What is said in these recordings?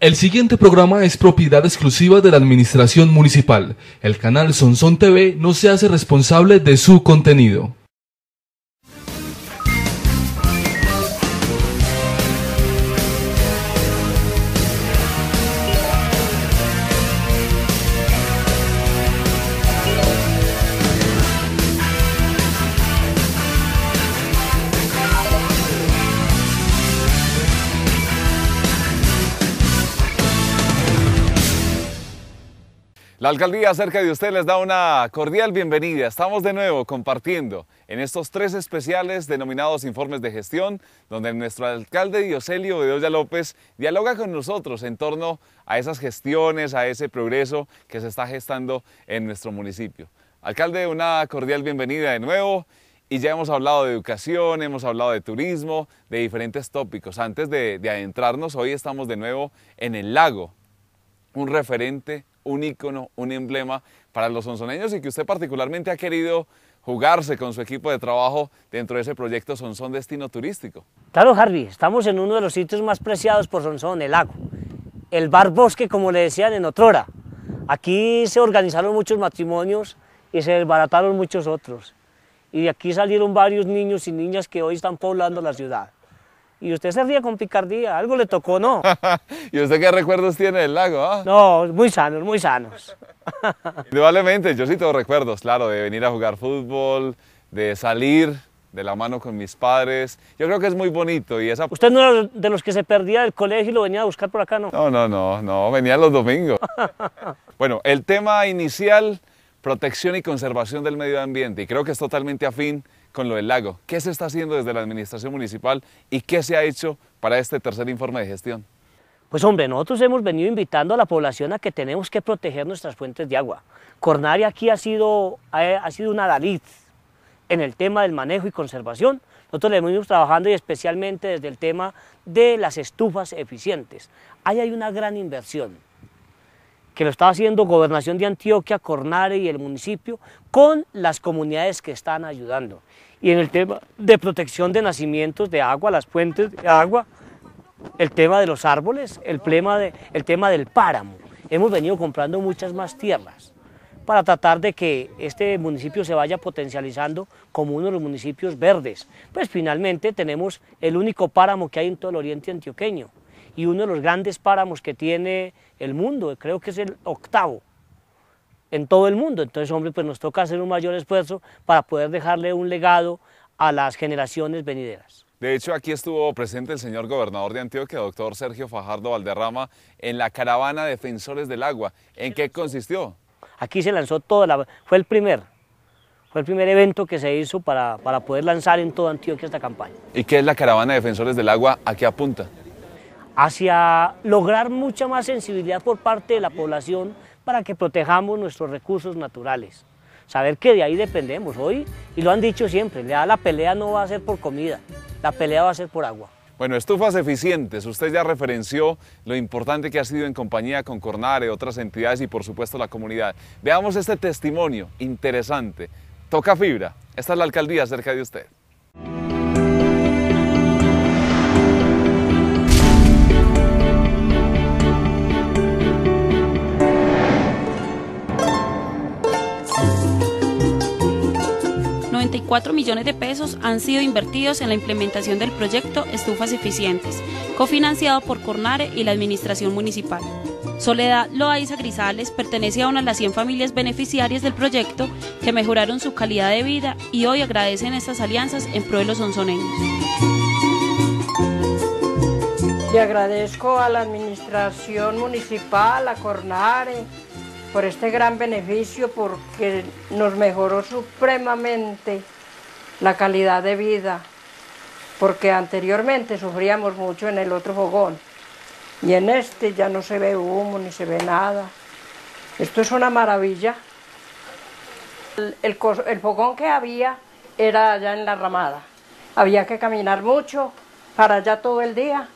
El siguiente programa es propiedad exclusiva de la Administración Municipal. El canal Sonson TV no se hace responsable de su contenido. La alcaldía acerca de usted les da una cordial bienvenida. Estamos de nuevo compartiendo en estos tres especiales denominados informes de gestión, donde nuestro alcalde Dioselio Bedoya López dialoga con nosotros en torno a esas gestiones, a ese progreso que se está gestando en nuestro municipio. Alcalde, una cordial bienvenida de nuevo. Y ya hemos hablado de educación, hemos hablado de turismo, de diferentes tópicos. Antes de, de adentrarnos, hoy estamos de nuevo en el lago, un referente un icono, un emblema para los sonsoneños y que usted particularmente ha querido jugarse con su equipo de trabajo dentro de ese proyecto Sonson Destino Turístico. Claro, Harvey, estamos en uno de los sitios más preciados por Sonson, el lago. El bar bosque, como le decían en Otrora. Aquí se organizaron muchos matrimonios y se desbarataron muchos otros. Y de aquí salieron varios niños y niñas que hoy están poblando la ciudad. Y usted se ría con picardía, algo le tocó, ¿no? ¿Y usted qué recuerdos tiene del lago? Ah? No, muy sanos, muy sanos. Indudablemente, yo sí tengo recuerdos, claro, de venir a jugar fútbol, de salir de la mano con mis padres. Yo creo que es muy bonito y esa... ¿Usted no era de los que se perdía del colegio y lo venía a buscar por acá, no? No, no, no, no, venía los domingos. bueno, el tema inicial, protección y conservación del medio ambiente, y creo que es totalmente afín con lo del lago. ¿Qué se está haciendo desde la administración municipal y qué se ha hecho para este tercer informe de gestión? Pues hombre, nosotros hemos venido invitando a la población a que tenemos que proteger nuestras fuentes de agua. Cornare aquí ha sido, ha, sido una Dalit en el tema del manejo y conservación. Nosotros le hemos trabajando y especialmente desde el tema de las estufas eficientes. Ahí hay una gran inversión que lo está haciendo Gobernación de Antioquia, Cornare y el municipio con las comunidades que están ayudando y en el tema de protección de nacimientos de agua, las puentes de agua, el tema de los árboles, el tema, de, el tema del páramo. Hemos venido comprando muchas más tierras para tratar de que este municipio se vaya potencializando como uno de los municipios verdes. Pues finalmente tenemos el único páramo que hay en todo el oriente antioqueño y uno de los grandes páramos que tiene el mundo, creo que es el octavo en todo el mundo. Entonces, hombre, pues nos toca hacer un mayor esfuerzo para poder dejarle un legado a las generaciones venideras. De hecho, aquí estuvo presente el señor gobernador de Antioquia, doctor Sergio Fajardo Valderrama, en la caravana Defensores del Agua. ¿En qué consistió? Aquí se lanzó toda la... fue el primer, fue el primer evento que se hizo para, poder lanzar en toda Antioquia esta campaña. ¿Y qué es la caravana Defensores del Agua? ¿A qué apunta? Hacia lograr mucha más sensibilidad por parte de la población para que protejamos nuestros recursos naturales. Saber que de ahí dependemos hoy, y lo han dicho siempre, la pelea no va a ser por comida, la pelea va a ser por agua. Bueno, estufas eficientes. Usted ya referenció lo importante que ha sido en compañía con Cornare, otras entidades y por supuesto la comunidad. Veamos este testimonio interesante. Toca fibra. Esta es la alcaldía cerca de usted. 4 millones de pesos han sido invertidos en la implementación del proyecto Estufas Eficientes, cofinanciado por Cornare y la Administración Municipal. Soledad Loaiza Grisales pertenece a una de las 100 familias beneficiarias del proyecto que mejoraron su calidad de vida y hoy agradecen estas alianzas en pro de los sonzoneños. Y agradezco a la Administración Municipal, a Cornare, por este gran beneficio porque nos mejoró supremamente la calidad de vida, porque anteriormente sufríamos mucho en el otro fogón y en este ya no se ve humo ni se ve nada. Esto es una maravilla. El, fogón que había era allá en la ramada. Había que caminar mucho para allá todo el día.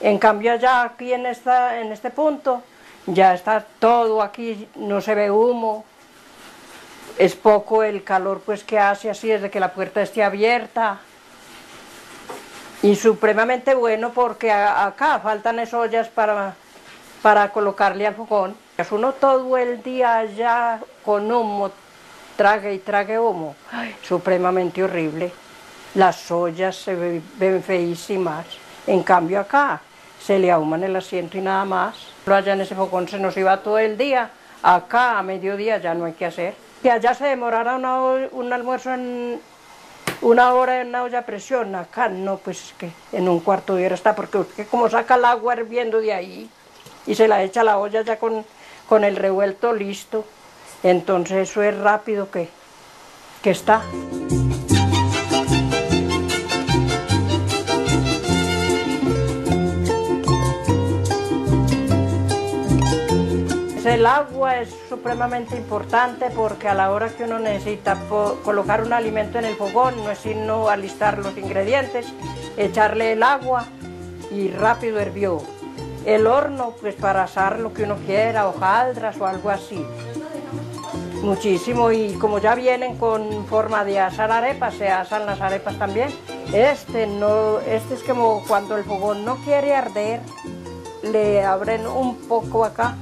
En cambio ya aquí en, esta, en este punto ya está todo aquí, no se ve humo, es poco el calor pues que hace así desde que la puerta esté abierta. Y supremamente bueno porque acá faltan esas ollas para, para colocarle al fogón. Uno todo el día allá con humo, trague y trague humo. supremamente horrible. Las ollas se ven, feísimas. En cambio acá se le ahuman el asiento y nada más. Allá en ese fogón se nos iba todo el día. Acá a mediodía ya no hay que hacer que allá se demorara un almuerzo en una hora en una olla a presión, acá no, pues que en un cuarto de hora está, porque como saca el agua hirviendo de ahí y se la echa a la olla ya con, con el revuelto listo, entonces eso es rápido que, que está. el agua es supremamente importante porque a la hora que uno necesita colocar un alimento en el fogón no es sino alistar los ingredientes, echarle el agua y rápido hervió. El horno, pues para asar lo que uno quiera, hojaldras o algo así. Muchísimo, y como ya vienen con forma de asar arepas, se asan las arepas también. Este no, este es como cuando el fogón no quiere arder, le abren un poco acá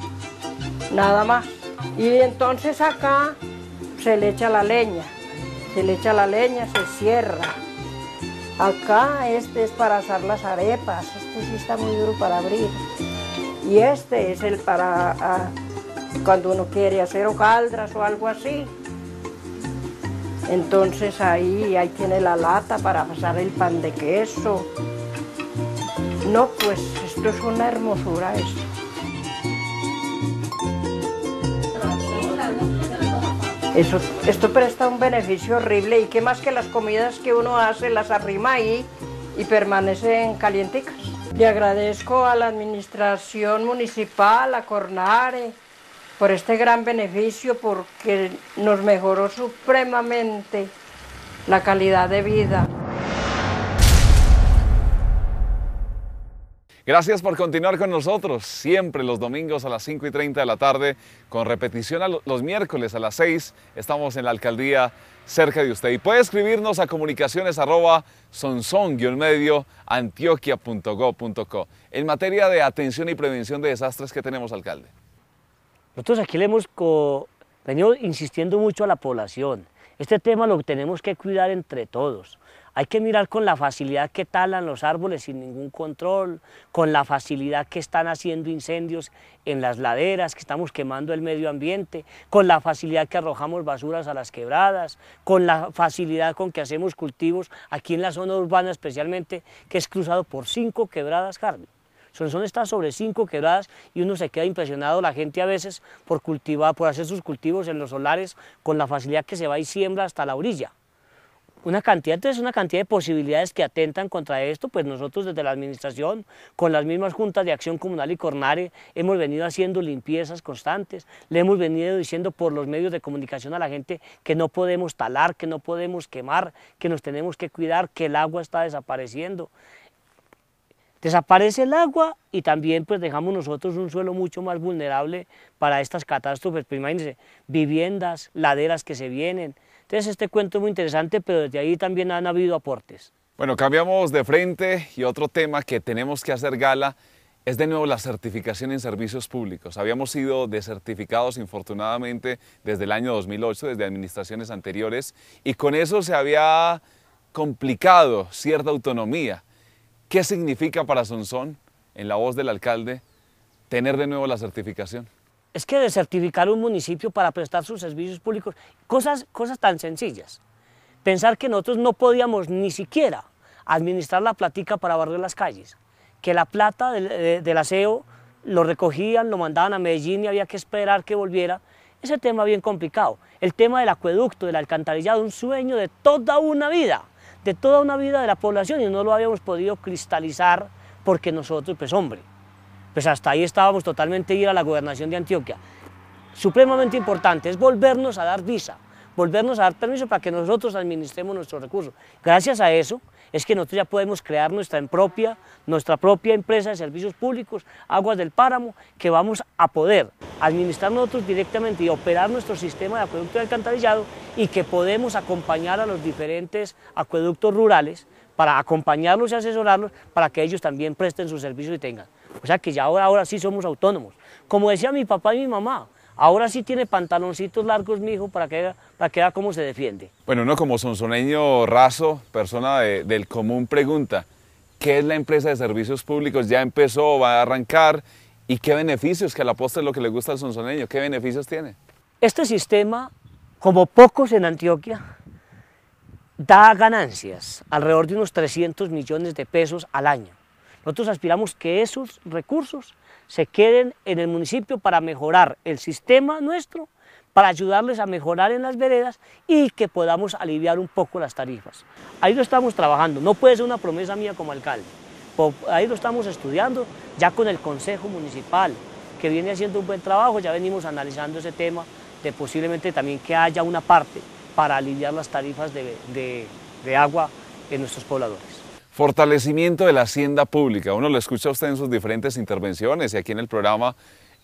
nada más. Y entonces acá se le echa la leña, se le echa la leña, se cierra. Acá este es para asar las arepas, este sí está muy duro para abrir. Y este es el para ah, cuando uno quiere hacer caldras o algo así. Entonces ahí, ahí tiene la lata para pasar el pan de queso. No, pues esto es una hermosura esto. esto presta un beneficio horrible y que más que las comidas que uno hace las arrima ahí y permanecen calienticas. Le agradezco a la administración municipal, a Cornare, por este gran beneficio porque nos mejoró supremamente la calidad de vida. Gracias por continuar con nosotros, siempre los domingos a las 5 y 30 de la tarde, con repetición a los miércoles a las 6. Estamos en la alcaldía cerca de usted. Y puede escribirnos a comunicaciones arroba medio En materia de atención y prevención de desastres, ¿qué tenemos, alcalde? Nosotros aquí le hemos venido insistiendo mucho a la población. Este tema lo tenemos que cuidar entre todos. Hay que mirar con la facilidad que talan los árboles sin ningún control, con la facilidad que están haciendo incendios en las laderas, que estamos quemando el medio ambiente, con la facilidad que arrojamos basuras a las quebradas, con la facilidad con que hacemos cultivos aquí en la zona urbana especialmente, que es cruzado por cinco quebradas, carne Son, son estas sobre cinco quebradas y uno se queda impresionado, la gente a veces, por cultivar, por hacer sus cultivos en los solares con la facilidad que se va y siembra hasta la orilla una cantidad, entonces una cantidad de posibilidades que atentan contra esto, pues nosotros desde la administración, con las mismas juntas de acción comunal y Cornare, hemos venido haciendo limpiezas constantes, le hemos venido diciendo por los medios de comunicación a la gente que no podemos talar, que no podemos quemar, que nos tenemos que cuidar, que el agua está desapareciendo desaparece el agua y también pues dejamos nosotros un suelo mucho más vulnerable para estas catástrofes, pues imagínense, viviendas, laderas que se vienen, entonces este cuento es muy interesante, pero desde ahí también han habido aportes. Bueno, cambiamos de frente y otro tema que tenemos que hacer gala es de nuevo la certificación en servicios públicos. Habíamos sido descertificados, infortunadamente, desde el año 2008, desde administraciones anteriores, y con eso se había complicado cierta autonomía. ¿Qué significa para Sonsón, en la voz del alcalde, tener de nuevo la certificación? es que desertificar un municipio para prestar sus servicios públicos, cosas, cosas tan sencillas. Pensar que nosotros no podíamos ni siquiera administrar la platica para barrer las calles, que la plata del, del aseo lo recogían, lo mandaban a Medellín y había que esperar que volviera. Ese tema bien complicado. El tema del acueducto, del alcantarillado, un sueño de toda una vida, de toda una vida de la población y no lo habíamos podido cristalizar porque nosotros, pues hombre, pues hasta ahí estábamos totalmente ir a la gobernación de Antioquia. Supremamente importante es volvernos a dar visa, volvernos a dar permiso para que nosotros administremos nuestros recursos. Gracias a eso es que nosotros ya podemos crear nuestra propia, nuestra propia empresa de servicios públicos, Aguas del Páramo, que vamos a poder administrar nosotros directamente y operar nuestro sistema de acueducto y alcantarillado y que podemos acompañar a los diferentes acueductos rurales para acompañarlos y asesorarlos para que ellos también presten sus servicios y tengan o sea que ya ahora, ahora sí somos autónomos. Como decía mi papá y mi mamá, Ahora sí tiene pantaloncitos largos, mi hijo, para que, para que vea cómo se defiende. Bueno, uno como sonsoneño raso, persona del común, pregunta, ¿qué es la empresa de servicios públicos? ¿Ya empezó? ¿Va a arrancar? ¿Y qué beneficios? Que a la postre es lo que le gusta al sonsoneño. ¿Qué beneficios tiene? Este sistema, como pocos en Antioquia, da ganancias, alrededor de unos 300 millones de pesos al año. Nosotros aspiramos que esos recursos se queden en el municipio para mejorar el sistema nuestro, para ayudarles a mejorar en las veredas y que podamos aliviar un poco las tarifas. Ahí lo estamos trabajando, no puede ser una promesa mía como alcalde. Ahí lo estamos estudiando ya con el Consejo Municipal, que viene haciendo un buen trabajo, ya venimos analizando ese tema de posiblemente también que haya una parte para aliviar las tarifas de, de agua en nuestros pobladores. Fortalecimiento de la hacienda pública. Uno lo escucha usted en sus diferentes intervenciones y aquí en el programa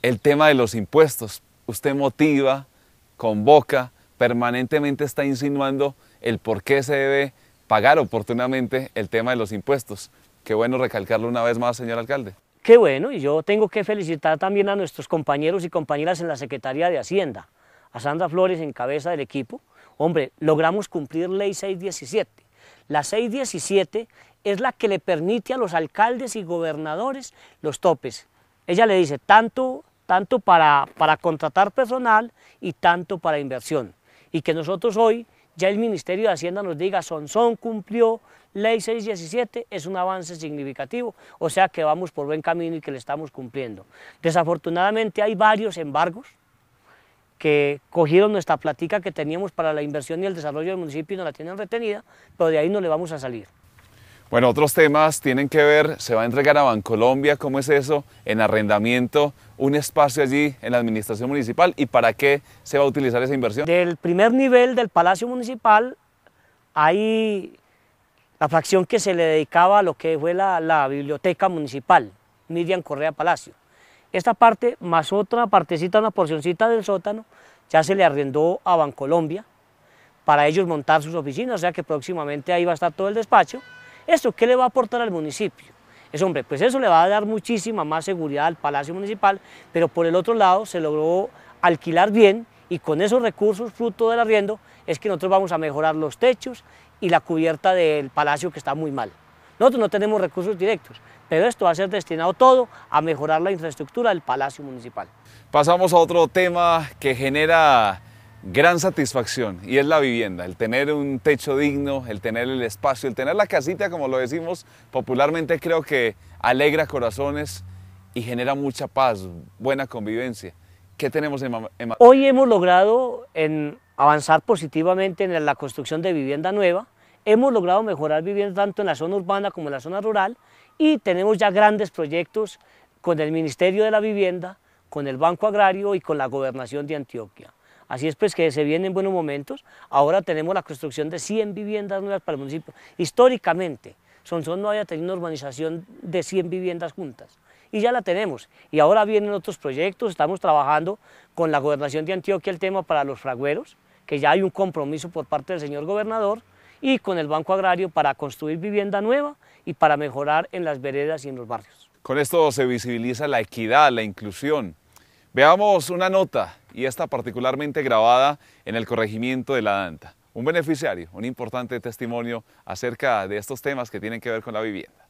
el tema de los impuestos. Usted motiva, convoca, permanentemente está insinuando el por qué se debe pagar oportunamente el tema de los impuestos. Qué bueno recalcarlo una vez más, señor alcalde. Qué bueno, y yo tengo que felicitar también a nuestros compañeros y compañeras en la Secretaría de Hacienda, a Sandra Flores en cabeza del equipo. Hombre, logramos cumplir ley 617. La 617 es la que le permite a los alcaldes y gobernadores los topes. Ella le dice tanto, tanto para, para contratar personal y tanto para inversión. Y que nosotros hoy ya el Ministerio de Hacienda nos diga son cumplió ley 617 es un avance significativo, o sea que vamos por buen camino y que le estamos cumpliendo. Desafortunadamente hay varios embargos que cogieron nuestra platica que teníamos para la inversión y el desarrollo del municipio y no la tienen retenida, pero de ahí no le vamos a salir. Bueno, otros temas tienen que ver, se va a entregar a Bancolombia, ¿cómo es eso? En arrendamiento, un espacio allí en la administración municipal y para qué se va a utilizar esa inversión. Del primer nivel del Palacio Municipal hay la fracción que se le dedicaba a lo que fue la, la biblioteca municipal, Miriam Correa Palacio. Esta parte, más otra partecita, una porcioncita del sótano, ya se le arrendó a Bancolombia para ellos montar sus oficinas, o sea que próximamente ahí va a estar todo el despacho. ¿Esto qué le va a aportar al municipio? Es pues, hombre, pues eso le va a dar muchísima más seguridad al Palacio Municipal, pero por el otro lado se logró alquilar bien y con esos recursos fruto del arriendo es que nosotros vamos a mejorar los techos y la cubierta del palacio que está muy mal. Nosotros no tenemos recursos directos, pero esto va a ser destinado todo a mejorar la infraestructura del Palacio Municipal. Pasamos a otro tema que genera gran satisfacción y es la vivienda, el tener un techo digno, el tener el espacio, el tener la casita, como lo decimos popularmente, creo que alegra corazones y genera mucha paz, buena convivencia. ¿Qué tenemos en, Hoy hemos logrado avanzar positivamente en la construcción de vivienda nueva, hemos logrado mejorar vivienda tanto en la zona urbana como en la zona rural y tenemos ya grandes proyectos con el Ministerio de la Vivienda, con el Banco Agrario y con la Gobernación de Antioquia. Así es pues que se vienen buenos momentos. Ahora tenemos la construcción de 100 viviendas nuevas para el municipio. Históricamente, Sonsón no había tenido una urbanización de 100 viviendas juntas. Y ya la tenemos. Y ahora vienen otros proyectos. Estamos trabajando con la gobernación de Antioquia el tema para los fragueros, que ya hay un compromiso por parte del señor gobernador, y con el Banco Agrario para construir vivienda nueva y para mejorar en las veredas y en los barrios. Con esto se visibiliza la equidad, la inclusión. Veamos una nota y está particularmente grabada en el corregimiento de La Danta. Un beneficiario, un importante testimonio acerca de estos temas que tienen que ver con la vivienda.